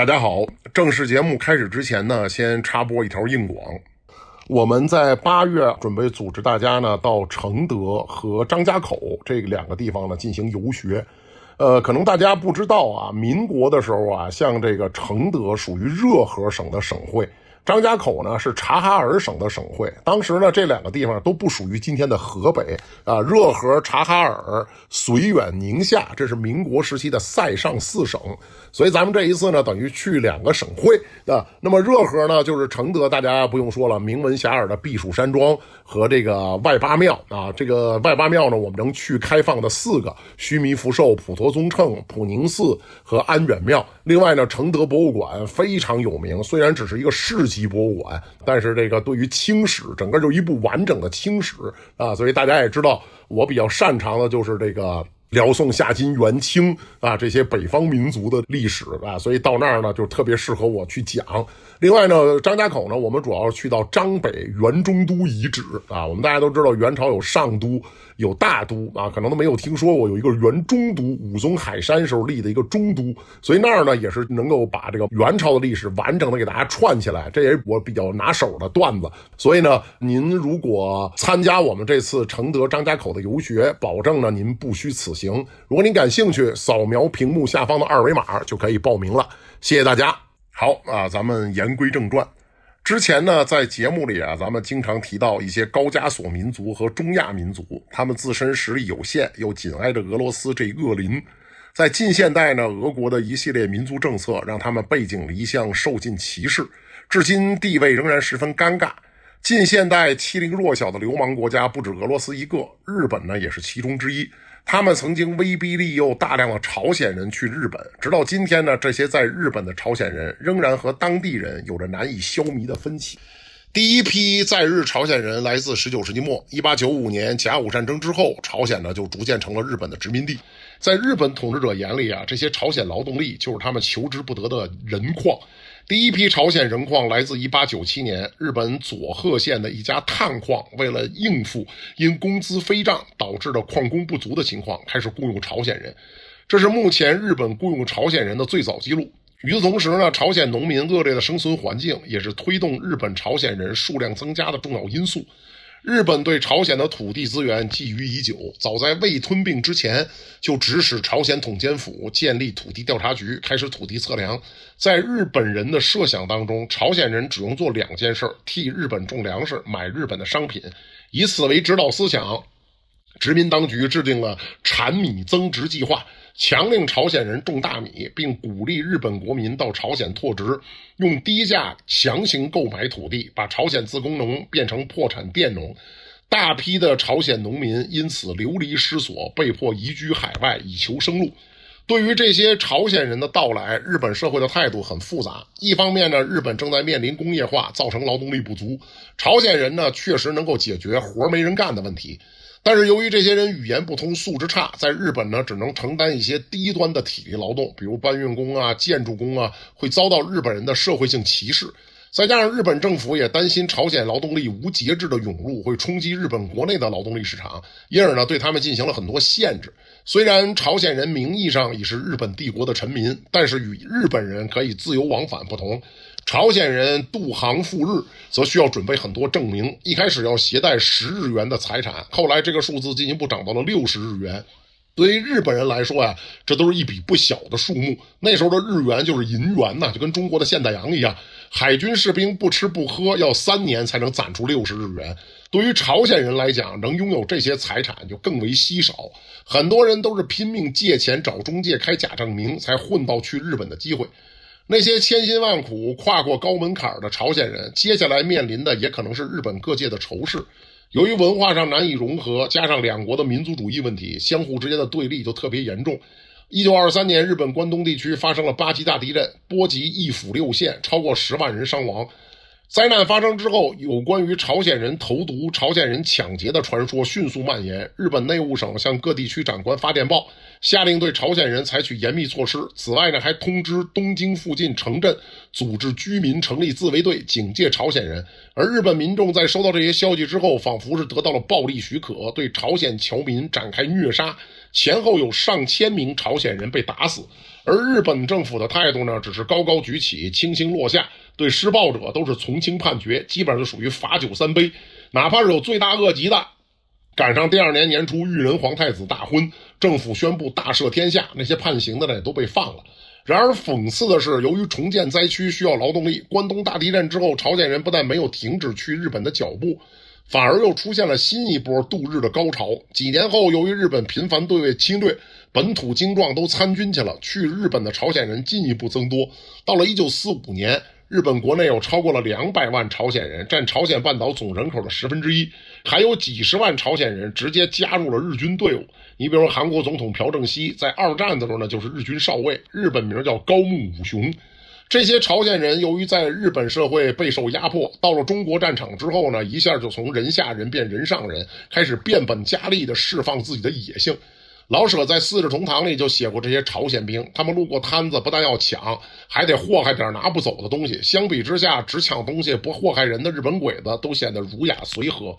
大家好，正式节目开始之前呢，先插播一条硬广。我们在八月准备组织大家呢，到承德和张家口这两个地方呢进行游学。呃，可能大家不知道啊，民国的时候啊，像这个承德属于热河省的省会，张家口呢是察哈尔省的省会。当时呢，这两个地方都不属于今天的河北啊，热河、察哈尔、绥远、宁夏，这是民国时期的塞上四省。所以咱们这一次呢，等于去两个省会啊。那么热河呢，就是承德，大家不用说了，名闻遐迩的避暑山庄和这个外八庙啊。这个外八庙呢，我们能去开放的四个：须弥福寿、普陀。宗称普宁寺和安远庙，另外呢，承德博物馆非常有名，虽然只是一个市级博物馆，但是这个对于清史，整个就一部完整的清史啊，所以大家也知道，我比较擅长的就是这个。辽宋夏金元清啊，这些北方民族的历史啊，所以到那儿呢就特别适合我去讲。另外呢，张家口呢，我们主要去到张北元中都遗址啊。我们大家都知道元朝有上都有大都啊，可能都没有听说过有一个元中都，武宗海山时候立的一个中都，所以那儿呢也是能够把这个元朝的历史完整的给大家串起来，这也是我比较拿手的段子。所以呢，您如果参加我们这次承德张家口的游学，保证呢您不虚此。行，如果您感兴趣，扫描屏幕下方的二维码就可以报名了。谢谢大家。好啊，咱们言归正传。之前呢，在节目里啊，咱们经常提到一些高加索民族和中亚民族，他们自身实力有限，又紧挨着俄罗斯这恶邻。在近现代呢，俄国的一系列民族政策让他们背井离乡，受尽歧视，至今地位仍然十分尴尬。近现代欺凌弱小的流氓国家不止俄罗斯一个，日本呢也是其中之一。他们曾经威逼利诱大量的朝鲜人去日本，直到今天呢，这些在日本的朝鲜人仍然和当地人有着难以消弭的分歧。第一批在日朝鲜人来自十九世纪末，一八九五年甲午战争之后，朝鲜呢就逐渐成了日本的殖民地。在日本统治者眼里啊，这些朝鲜劳动力就是他们求之不得的人矿。第一批朝鲜人矿来自一八九七年，日本佐贺县的一家炭矿为了应付因工资飞涨导致的矿工不足的情况，开始雇佣朝鲜人。这是目前日本雇佣朝鲜人的最早记录。与此同时呢，朝鲜农民恶劣的生存环境也是推动日本朝鲜人数量增加的重要因素。日本对朝鲜的土地资源觊觎已久，早在未吞并之前就指使朝鲜统监府建立土地调查局，开始土地测量。在日本人的设想当中，朝鲜人只用做两件事：替日本种粮食，买日本的商品。以此为指导思想，殖民当局制定了产米增值计划。强令朝鲜人种大米，并鼓励日本国民到朝鲜拓殖，用低价强行购买土地，把朝鲜自工农变成破产佃农，大批的朝鲜农民因此流离失所，被迫移居海外以求生路。对于这些朝鲜人的到来，日本社会的态度很复杂。一方面呢，日本正在面临工业化，造成劳动力不足，朝鲜人呢确实能够解决活没人干的问题。但是由于这些人语言不通、素质差，在日本呢只能承担一些低端的体力劳动，比如搬运工啊、建筑工啊，会遭到日本人的社会性歧视。再加上日本政府也担心朝鲜劳动力无节制的涌入会冲击日本国内的劳动力市场，因而呢对他们进行了很多限制。虽然朝鲜人名义上已是日本帝国的臣民，但是与日本人可以自由往返不同。朝鲜人渡航赴日，则需要准备很多证明。一开始要携带十日元的财产，后来这个数字进一步涨到了六十日元。对于日本人来说呀，这都是一笔不小的数目。那时候的日元就是银元呐，就跟中国的现代洋一样。海军士兵不吃不喝，要三年才能攒出六十日元。对于朝鲜人来讲，能拥有这些财产就更为稀少。很多人都是拼命借钱，找中介开假证明，才混到去日本的机会。那些千辛万苦跨过高门槛的朝鲜人，接下来面临的也可能是日本各界的仇视。由于文化上难以融合，加上两国的民族主义问题，相互之间的对立就特别严重。一九二三年，日本关东地区发生了八级大地震，波及一府六县，超过十万人伤亡。灾难发生之后，有关于朝鲜人投毒、朝鲜人抢劫的传说迅速蔓延。日本内务省向各地区长官发电报，下令对朝鲜人采取严密措施。此外呢，还通知东京附近城镇组织居民成立自卫队，警戒朝鲜人。而日本民众在收到这些消息之后，仿佛是得到了暴力许可，对朝鲜侨民展开虐杀，前后有上千名朝鲜人被打死。而日本政府的态度呢，只是高高举起，轻轻落下。对施暴者都是从轻判决，基本上就属于罚酒三杯。哪怕是有罪大恶极的，赶上第二年年初裕仁皇太子大婚，政府宣布大赦天下，那些判刑的呢也都被放了。然而讽刺的是，由于重建灾区需要劳动力，关东大地震之后，朝鲜人不但没有停止去日本的脚步，反而又出现了新一波度日的高潮。几年后，由于日本频繁对外侵略，本土精壮都参军去了，去日本的朝鲜人进一步增多。到了一九四五年。日本国内有超过了两百万朝鲜人，占朝鲜半岛总人口的十分之一，还有几十万朝鲜人直接加入了日军队伍。你比如说，韩国总统朴正熙在二战的时候呢，就是日军少尉，日本名叫高木武雄。这些朝鲜人由于在日本社会备受压迫，到了中国战场之后呢，一下就从人下人变人上人，开始变本加厉地释放自己的野性。老舍在《四世同堂》里就写过这些朝鲜兵，他们路过摊子不但要抢，还得祸害点拿不走的东西。相比之下，只抢东西不祸害人的日本鬼子都显得儒雅随和。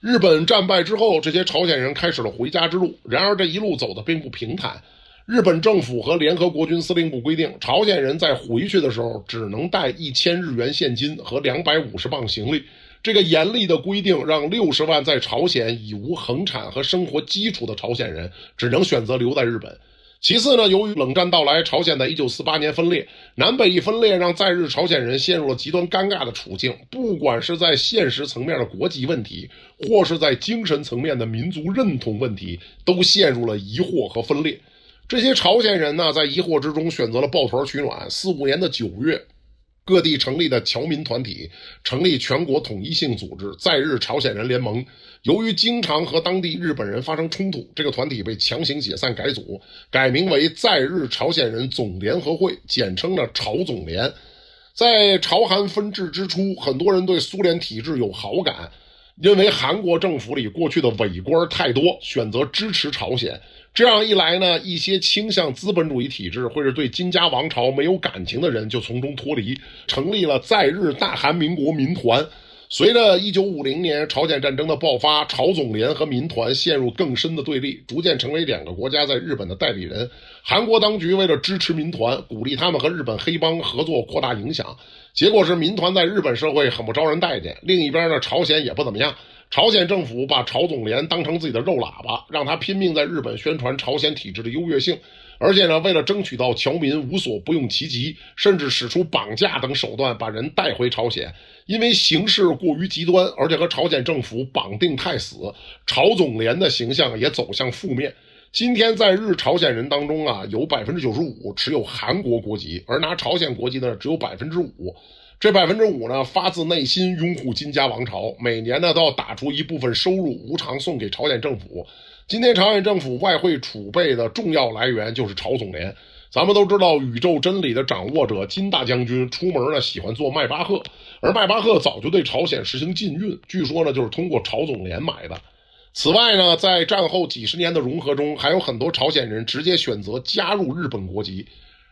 日本战败之后，这些朝鲜人开始了回家之路。然而这一路走的并不平坦。日本政府和联合国军司令部规定，朝鲜人在回去的时候只能带一千日元现金和两百五十磅行李。这个严厉的规定让六十万在朝鲜已无恒产和生活基础的朝鲜人只能选择留在日本。其次呢，由于冷战到来，朝鲜在1948年分裂，南北一分裂，让在日朝鲜人陷入了极端尴尬的处境。不管是在现实层面的国籍问题，或是在精神层面的民族认同问题，都陷入了疑惑和分裂。这些朝鲜人呢，在疑惑之中选择了抱团取暖。四五年的九月。各地成立的侨民团体成立全国统一性组织在日朝鲜人联盟，由于经常和当地日本人发生冲突，这个团体被强行解散改组，改名为在日朝鲜人总联合会，简称了朝总联。在朝韩分治之初，很多人对苏联体制有好感。因为韩国政府里过去的伪官太多，选择支持朝鲜。这样一来呢，一些倾向资本主义体制或者对金家王朝没有感情的人就从中脱离，成立了在日大韩民国民团。随着1950年朝鲜战争的爆发，朝总联和民团陷入更深的对立，逐渐成为两个国家在日本的代理人。韩国当局为了支持民团，鼓励他们和日本黑帮合作，扩大影响。结果是民团在日本社会很不招人待见，另一边呢朝鲜也不怎么样。朝鲜政府把朝总联当成自己的肉喇叭，让他拼命在日本宣传朝鲜体制的优越性。而且呢，为了争取到侨民，无所不用其极，甚至使出绑架等手段把人带回朝鲜。因为形势过于极端，而且和朝鲜政府绑定太死，朝总联的形象也走向负面。今天在日朝鲜人当中啊，有百分之九十五持有韩国国籍，而拿朝鲜国籍的只有百分之五。这百分之五呢，发自内心拥护金家王朝，每年呢都要打出一部分收入无偿送给朝鲜政府。今天朝鲜政府外汇储备的重要来源就是朝总联。咱们都知道，宇宙真理的掌握者金大将军出门呢喜欢坐迈巴赫，而迈巴赫早就对朝鲜实行禁运，据说呢就是通过朝总联买的。此外呢，在战后几十年的融合中，还有很多朝鲜人直接选择加入日本国籍。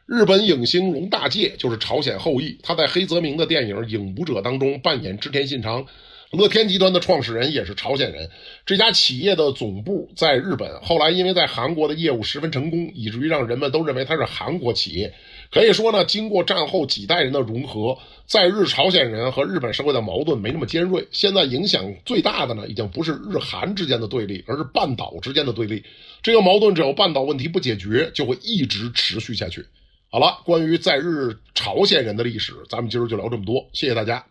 日本影星龙大介就是朝鲜后裔，他在黑泽明的电影《影武者》当中扮演织田信长。乐天集团的创始人也是朝鲜人，这家企业的总部在日本，后来因为在韩国的业务十分成功，以至于让人们都认为它是韩国企业。可以说呢，经过战后几代人的融合，在日朝鲜人和日本社会的矛盾没那么尖锐。现在影响最大的呢，已经不是日韩之间的对立，而是半岛之间的对立。这个矛盾只要半岛问题不解决，就会一直持续下去。好了，关于在日朝鲜人的历史，咱们今儿就聊这么多。谢谢大家。